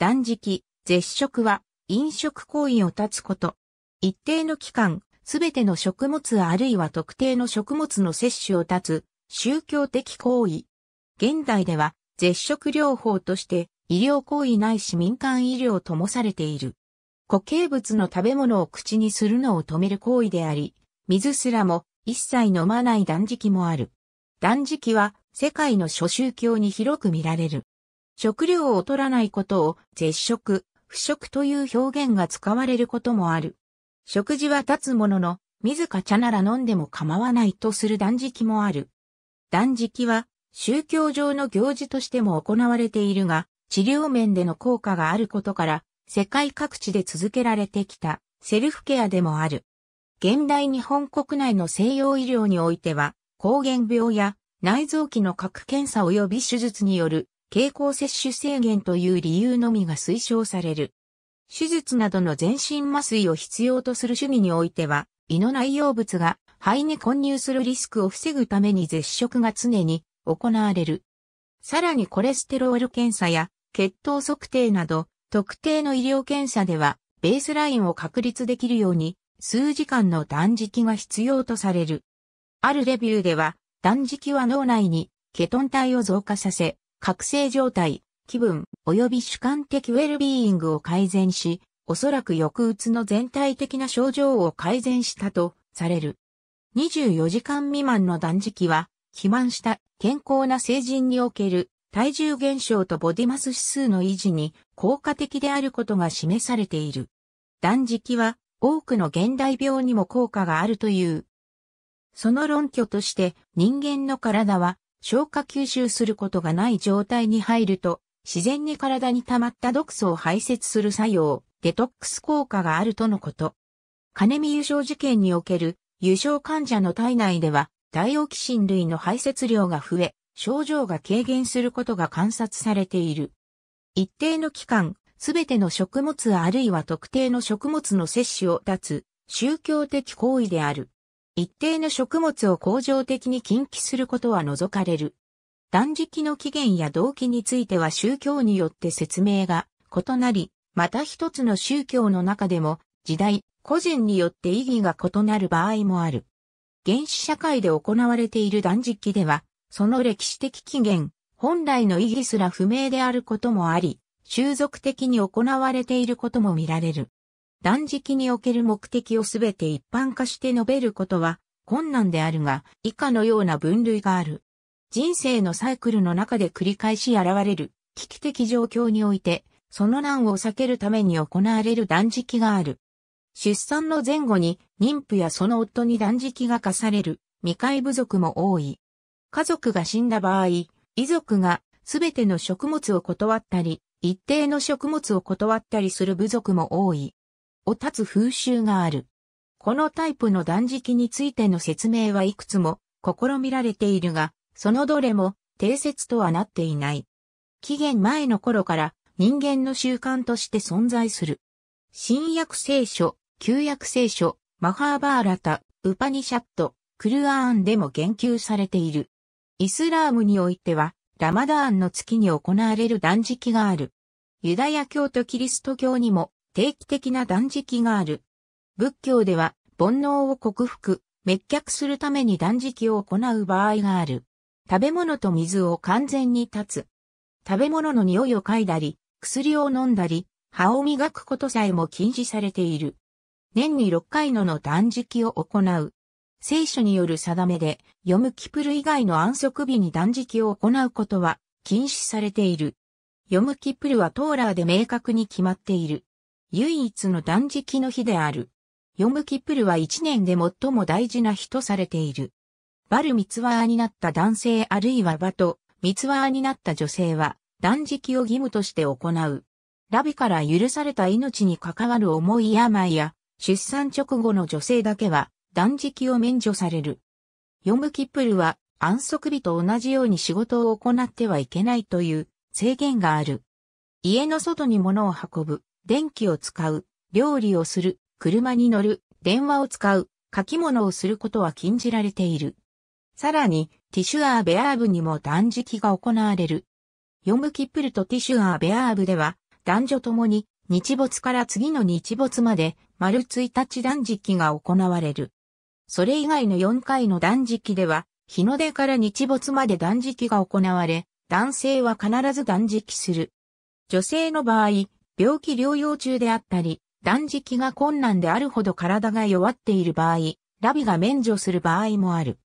断食、絶食は飲食行為を断つこと。一定の期間、すべての食物あるいは特定の食物の摂取を断つ宗教的行為。現代では絶食療法として医療行為ないし民間医療ともされている。固形物の食べ物を口にするのを止める行為であり、水すらも一切飲まない断食もある。断食は世界の諸宗教に広く見られる。食料を取らないことを絶食、不食という表現が使われることもある。食事は立つものの、自ら茶なら飲んでも構わないとする断食もある。断食は宗教上の行事としても行われているが、治療面での効果があることから、世界各地で続けられてきたセルフケアでもある。現代日本国内の西洋医療においては、抗原病や内臓器の核検査及び手術による経口摂取制限という理由のみが推奨される。手術などの全身麻酔を必要とする趣味においては、胃の内容物が肺に混入するリスクを防ぐために絶食が常に行われる。さらにコレステロール検査や血糖測定など特定の医療検査ではベースラインを確立できるように数時間の断食が必要とされる。あるレビューでは断食は脳内にケトン体を増加させ覚醒状態、気分、及び主観的ウェルビーイングを改善し、おそらく抑うつの全体的な症状を改善したとされる。24時間未満の断食は、肥満した健康な成人における体重減少とボディマス指数の維持に効果的であることが示されている。断食は多くの現代病にも効果があるという。その論拠として人間の体は消化吸収することがない状態に入ると、自然に体に溜まった毒素を排泄する作用、デトックス効果があるとのこと。金見油症事件における油症患者の体内では、ダイオキシン類の排泄量が増え、症状が軽減することが観察されている。一定の期間、すべての食物あるいは特定の食物の摂取を断つ、宗教的行為である。一定の食物を恒常的に禁忌することは除かれる。断食の起源や動機については宗教によって説明が異なり、また一つの宗教の中でも、時代、個人によって意義が異なる場合もある。原始社会で行われている断食では、その歴史的起源、本来の意義すら不明であることもあり、習俗的に行われていることも見られる。断食における目的をすべて一般化して述べることは困難であるが、以下のような分類がある。人生のサイクルの中で繰り返し現れる危機的状況において、その難を避けるために行われる断食がある。出産の前後に妊婦やその夫に断食が課される未開部族も多い。家族が死んだ場合、遺族がすべての食物を断ったり、一定の食物を断ったりする部族も多い。を立つ風習がある。このタイプの断食についての説明はいくつも試みられているが、そのどれも定説とはなっていない。紀元前の頃から人間の習慣として存在する。新約聖書、旧約聖書、マハーバーラタ、ウパニシャット、クルアーンでも言及されている。イスラームにおいては、ラマダーンの月に行われる断食がある。ユダヤ教とキリスト教にも定期的な断食がある。仏教では、煩悩を克服、滅却するために断食を行う場合がある。食べ物と水を完全に断つ。食べ物の匂いを嗅いだり、薬を飲んだり、歯を磨くことさえも禁止されている。年に6回のの断食を行う。聖書による定めで、読むキプル以外の安息日に断食を行うことは禁止されている。読むキプルはトーラーで明確に決まっている。唯一の断食の日である。ヨムキプルは一年で最も大事な日とされている。バルミツワーになった男性あるいはバト、ミツワーになった女性は断食を義務として行う。ラビから許された命に関わる重い病や出産直後の女性だけは断食を免除される。ヨムキプルは安息日と同じように仕事を行ってはいけないという制限がある。家の外に物を運ぶ、電気を使う、料理をする、車に乗る、電話を使う、書き物をすることは禁じられている。さらに、ティシュアーベアーブにも断食が行われる。ヨムキップルとティシュアーベアーブでは、男女ともに、日没から次の日没まで、丸一日断食が行われる。それ以外の4回の断食では、日の出から日没まで断食が行われ、男性は必ず断食する。女性の場合、病気療養中であったり、断食が困難であるほど体が弱っている場合、ラビが免除する場合もある。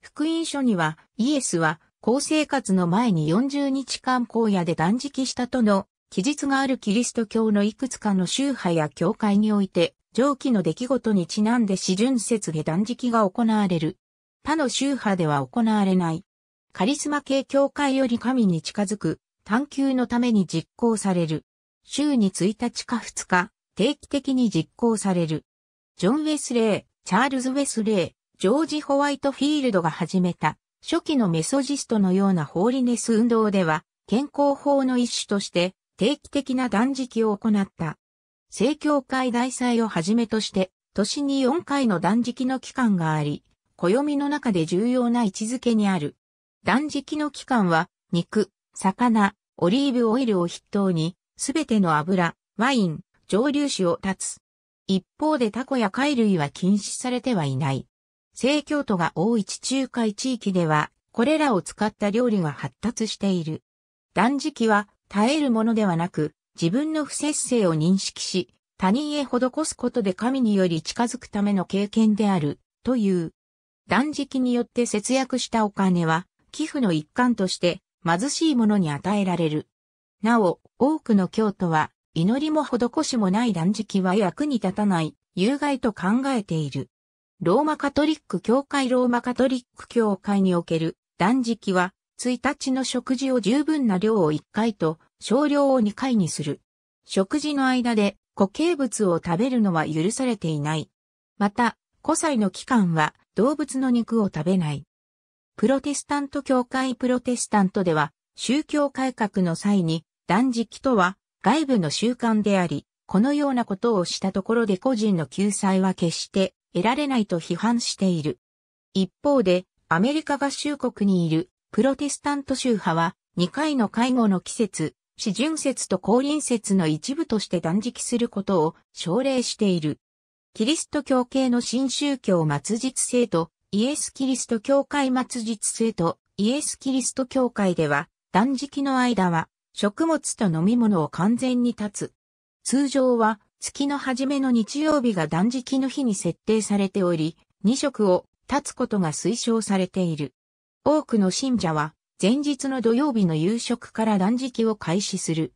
福音書には、イエスは、高生活の前に40日間荒野で断食したとの記述があるキリスト教のいくつかの宗派や教会において、上記の出来事にちなんで四巡節下断食が行われる。他の宗派では行われない。カリスマ系教会より神に近づく、探求のために実行される。週に1日か2日、定期的に実行される。ジョン・ウェスレー、チャールズ・ウェスレー、ジョージ・ホワイトフィールドが始めた、初期のメソジストのようなホーリネス運動では、健康法の一種として、定期的な断食を行った。聖教会大祭をはじめとして、年に4回の断食の期間があり、暦の中で重要な位置づけにある。断食の期間は、肉、魚、オリーブオイルを筆頭に、すべての油、ワイン、蒸留酒を断つ。一方でタコや貝類は禁止されてはいない。聖京都が多い地中海地域では、これらを使った料理が発達している。断食は耐えるものではなく、自分の不節制を認識し、他人へ施すことで神により近づくための経験である、という。断食によって節約したお金は、寄付の一環として貧しい者に与えられる。なお、多くの教徒は、祈りも施しもない断食は役に立たない、有害と考えている。ローマカトリック教会ローマカトリック教会における断食は、1日の食事を十分な量を1回と少量を2回にする。食事の間で固形物を食べるのは許されていない。また、古祭の期間は動物の肉を食べない。プロテスタント教会プロテスタントでは宗教改革の際に断食とは外部の習慣であり、このようなことをしたところで個人の救済は決して得られないと批判している。一方で、アメリカ合衆国にいるプロテスタント宗派は、2回の介護の季節、四順節と降臨節の一部として断食することを奨励している。キリスト教系の新宗教末日制とイエス・キリスト教会末日制とイエス・キリスト教会では断食の間は食物と飲み物を完全に断つ。通常は月の初めの日曜日が断食の日に設定されており、2食を断つことが推奨されている。多くの信者は前日の土曜日の夕食から断食を開始する。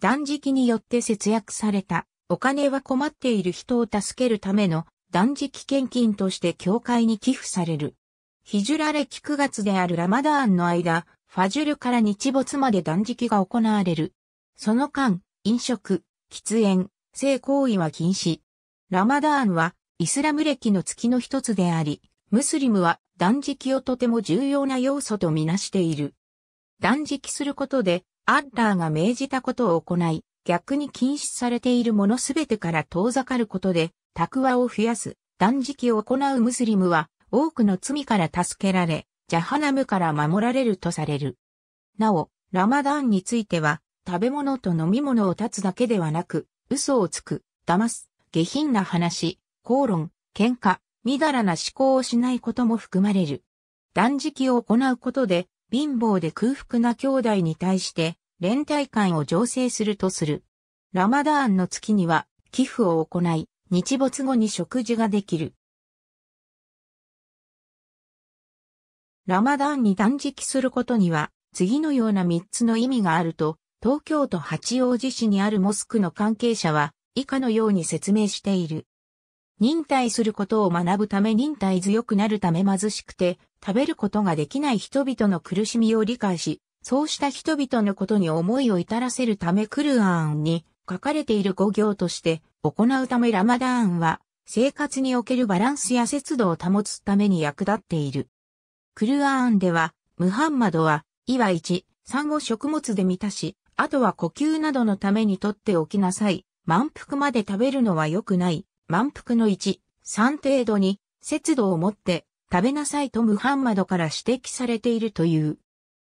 断食によって節約されたお金は困っている人を助けるための断食献金として教会に寄付される。ヒジュラ歴9月であるラマダーンの間、ファジュルから日没まで断食が行われる。その間、飲食、喫煙、性行為は禁止。ラマダーンは、イスラム歴の月の一つであり、ムスリムは断食をとても重要な要素とみなしている。断食することで、アッラーが命じたことを行い、逆に禁止されているものすべてから遠ざかることで、タクワを増やす、断食を行うムスリムは、多くの罪から助けられ、ジャハナムから守られるとされる。なお、ラマダーンについては、食べ物と飲み物を断つだけではなく、嘘をつく、騙す、下品な話、口論、喧嘩、みだらな思考をしないことも含まれる。断食を行うことで、貧乏で空腹な兄弟に対して、連帯感を醸成するとする。ラマダーンの月には、寄付を行い、日没後に食事ができる。ラマダンに断食することには、次のような3つの意味があると、東京都八王子市にあるモスクの関係者は、以下のように説明している。忍耐することを学ぶため忍耐強くなるため貧しくて、食べることができない人々の苦しみを理解し、そうした人々のことに思いを至らせるためクルアーンに書かれている語行として行うためラマダーンは生活におけるバランスや節度を保つために役立っている。クルアーンでは、ムハンマドは、いは1、3を食物で満たし、あとは呼吸などのためにとっておきなさい。満腹まで食べるのは良くない。満腹の1、3程度に、節度を持って、食べなさいとムハンマドから指摘されているという。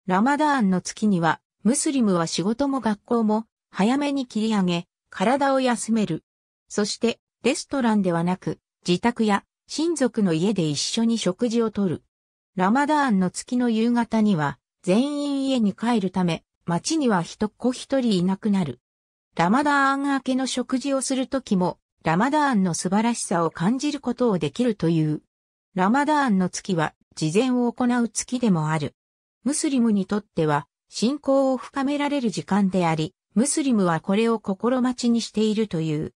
ラマダーンの月には、ムスリムは仕事も学校も、早めに切り上げ、体を休める。そして、レストランではなく、自宅や親族の家で一緒に食事をとる。ラマダーンの月の夕方には、全員家に帰るため、町には一子一人いなくなる。ラマダーン明けの食事をするときも、ラマダーンの素晴らしさを感じることをできるという。ラマダーンの月は、事前を行う月でもある。ムスリムにとっては、信仰を深められる時間であり、ムスリムはこれを心待ちにしているという。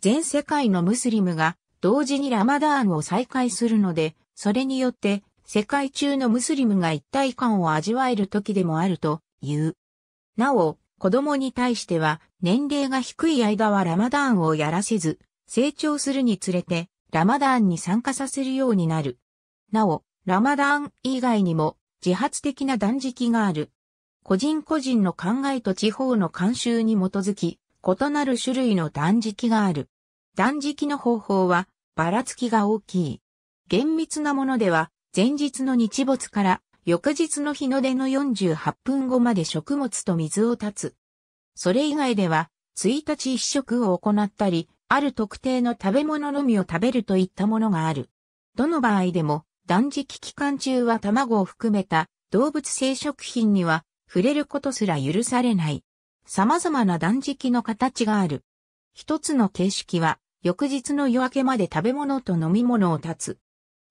全世界のムスリムが同時にラマダーンを再開するので、それによって世界中のムスリムが一体感を味わえる時でもあるという。なお、子供に対しては、年齢が低い間はラマダーンをやらせず、成長するにつれて、ラマダーンに参加させるようになる。なお、ラマダーン以外にも、自発的な断食がある。個人個人の考えと地方の慣習に基づき、異なる種類の断食がある。断食の方法は、ばらつきが大きい。厳密なものでは、前日の日没から翌日の日の出の48分後まで食物と水を断つ。それ以外では、1日一食を行ったり、ある特定の食べ物のみを食べるといったものがある。どの場合でも、断食期間中は卵を含めた動物性食品には触れることすら許されない。様々な断食の形がある。一つの形式は、翌日の夜明けまで食べ物と飲み物を断つ。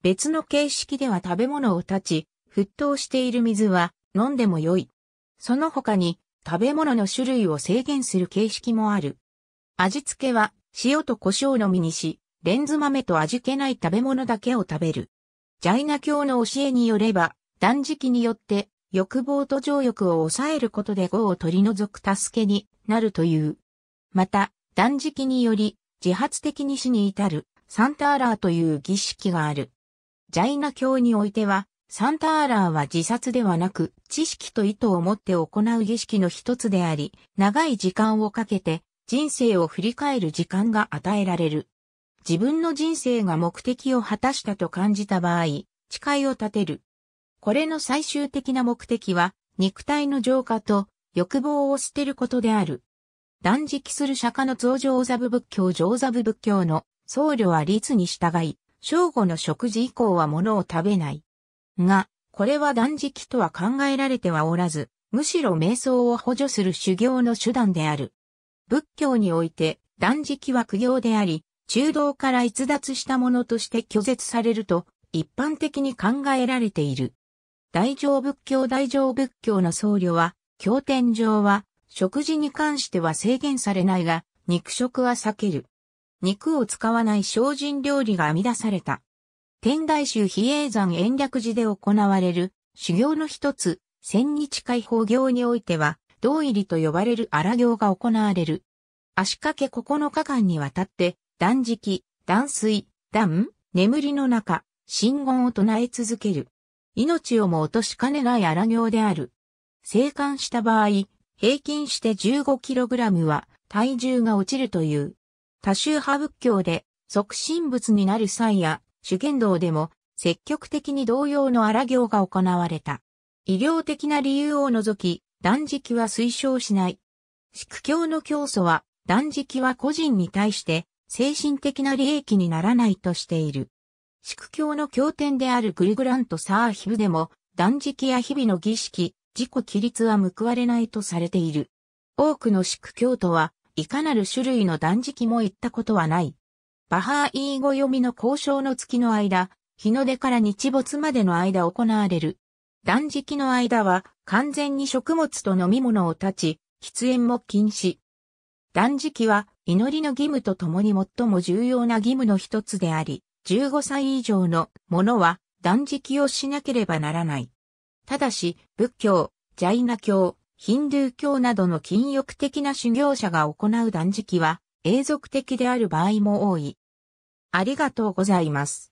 別の形式では食べ物を断ち、沸騰している水は飲んでも良い。その他に食べ物の種類を制限する形式もある。味付けは塩と胡椒のみにし、レンズ豆と味気ない食べ物だけを食べる。ジャイナ教の教えによれば、断食によって欲望と情欲を抑えることで業を取り除く助けになるという。また、断食により自発的に死に至るサンターラーという儀式がある。ジャイナ教においては、サンターラーは自殺ではなく、知識と意図を持って行う儀式の一つであり、長い時間をかけて、人生を振り返る時間が与えられる。自分の人生が目的を果たしたと感じた場合、誓いを立てる。これの最終的な目的は、肉体の浄化と欲望を捨てることである。断食する釈迦の増上ザブ仏教上座部仏教の僧侶は律に従い、正午の食事以降は物を食べない。が、これは断食とは考えられてはおらず、むしろ瞑想を補助する修行の手段である。仏教において断食は苦行であり、中道から逸脱したものとして拒絶されると一般的に考えられている。大乗仏教大乗仏教の僧侶は、経典上は、食事に関しては制限されないが、肉食は避ける。肉を使わない精進料理が編み出された。天台宗比叡山延暦寺で行われる修行の一つ、千日解放行においては、道入りと呼ばれる荒行が行われる。足掛け9日間にわたって、断食、断水、断、眠りの中、信言を唱え続ける。命をも落としかねない荒行である。生還した場合、平均して 15kg は体重が落ちるという。多宗派仏教で即身仏になる際や主言道でも積極的に同様の荒行が行われた。医療的な理由を除き、断食は推奨しない。宿教の教祖は断食は個人に対して精神的な利益にならないとしている。宿教の経典であるグリグラントサーヒブでも断食や日々の儀式、自己規律は報われないとされている。多くの宿教徒はいかなる種類の断食も言ったことはない。バハーイー語読みの交渉の月の間、日の出から日没までの間行われる。断食の間は完全に食物と飲み物を断ち、喫煙も禁止。断食は祈りの義務とともに最も重要な義務の一つであり、15歳以上の者は断食をしなければならない。ただし、仏教、ジャイナ教、ヒンドゥー教などの禁欲的な修行者が行う断食は永続的である場合も多い。ありがとうございます。